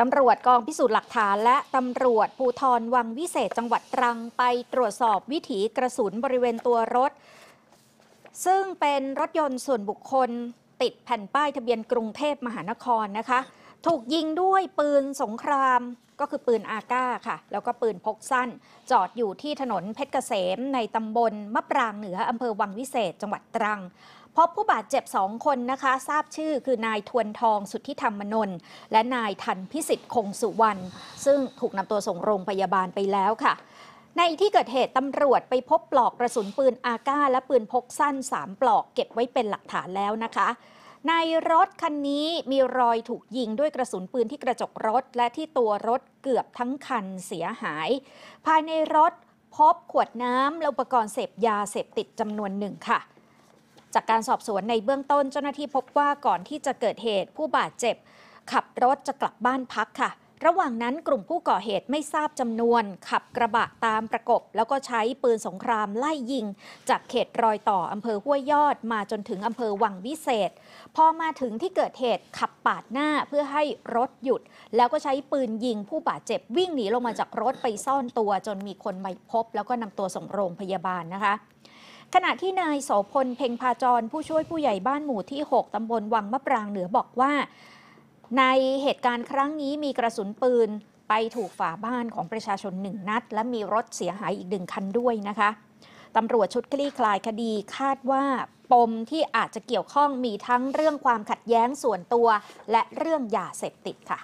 ตำรวจกองพิสูจน์หลักฐานและ ตำรวจภูทรวังวิเศษจังหวัดตรังไปตรวจสอบวิถีกระสุนบริเวณตัวรถ ซึ่งเป็นรถยนต์ส่วนบุคคล ติดแผ่นป้ายทะเบียนกรุงเทพมหานครนะคะถูกยิงด้วยปืนสงครามก็คือปืนอาก้าค่ะ แล้วก็ปืนพกสั้น จอดอยู่ที่ถนนเพชรเกษมในตำบลมะปรางเหนืออำเภอวังวิเศษจังหวัดตรังพบผู้บาดเจ็บสองคนนะคะ ทราบชื่อคือนายทวนทองสุทธิธรรมนนท์และนายทันพิสิทธิ์คงสุวรรณซึ่งถูกนำตัวส่งโรงพยาบาลไปแล้วค่ะ ในที่เกิดเหตุตำรวจไปพบปลอกกระสุนปืนอาก้าและปืนพกสั้น3ปลอกเก็บไว้เป็นหลักฐานแล้วนะคะในรถคันนี้มีรอยถูกยิงด้วยกระสุนปืนที่กระจกรถ และที่ตัวรถเกือบทั้งคันเสียหาย ภายในรถพบขวดน้ำและอุปกรณ์เสพยาเสพติดจำนวนหนึ่งค่ะ จากการสอบสวนในเบื้องต้นเจ้าหน้าที่พบว่าก่อนที่จะเกิดเหตุผู้บาดเจ็บ ขับรถจะกลับบ้านพักค่ะระหว่างนั้นกลุ่มผู้ก่อเหตุไม่ทราบจำนวน ขับกระบะตามประกบ แล้วก็ใช้ปืนสงครามไล่ยิง จากเขตรอยต่ออำเภอห้วยยอด มาจนถึงอำเภอวังวิเศษ พอมาถึงที่เกิดเหตุขับปาดหน้าเพื่อให้รถหยุด แล้วก็ใช้ปืนยิงผู้บาดเจ็บวิ่งหนี ลงมาจากรถไปซ่อนตัวจนมีคนไปพบ แล้วก็นำตัวส่งโรงพยาบาลนะคะ ขณะที่นายโสพลเพ่งพาจรผู้ช่วยผู้ใหญ่บ้านหมู่ที่ 6ตำบลวังมะปรางเหนือบอกว่าในเหตุการณ์ครั้งนี้มีกระสุนปืน ไปถูกฝาบ้านของประชาชนหนึ่งนัด และมีรถเสียหายอีกหนึ่งคันด้วยนะคะตำรวจชุดคลี่คลายคดีคาดว่าปมที่อาจจะเกี่ยวข้องมีทั้งเรื่องความขัดแย้งส่วนตัว และเรื่องยาเสพติดค่ะ